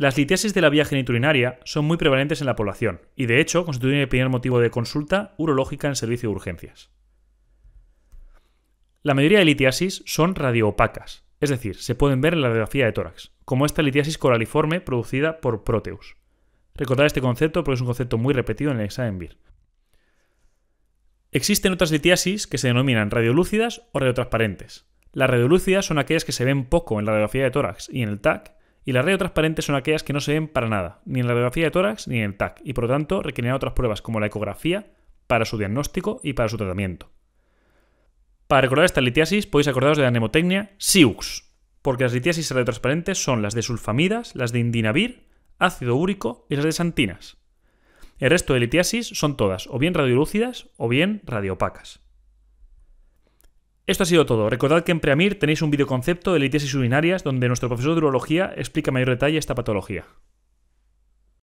Las litiasis de la vía geniturinaria son muy prevalentes en la población y de hecho constituyen el primer motivo de consulta urológica en servicio de urgencias. La mayoría de litiasis son radioopacas, es decir, se pueden ver en la radiografía de tórax, como esta litiasis coraliforme producida por Proteus. Recordad este concepto porque es un concepto muy repetido en el examen BIR. Existen otras litiasis que se denominan radiolúcidas o radiotransparentes. Las radiolúcidas son aquellas que se ven poco en la radiografía de tórax y en el TAC, y las radiotransparentes transparentes son aquellas que no se ven para nada, ni en la radiografía de tórax ni en el TAC, y por lo tanto requerirán otras pruebas como la ecografía para su diagnóstico y para su tratamiento. Para recordar esta litiasis podéis acordaros de la nemotecnia SIUX, porque las litiasis radiotransparentes son las de sulfamidas, las de indinavir, ácido úrico y las de santinas. El resto de litiasis son todas o bien radiolúcidas o bien radiopacas. Esto ha sido todo. Recordad que en Preamir tenéis un videoconcepto de litiasis urinarias donde nuestro profesor de urología explica en mayor detalle esta patología.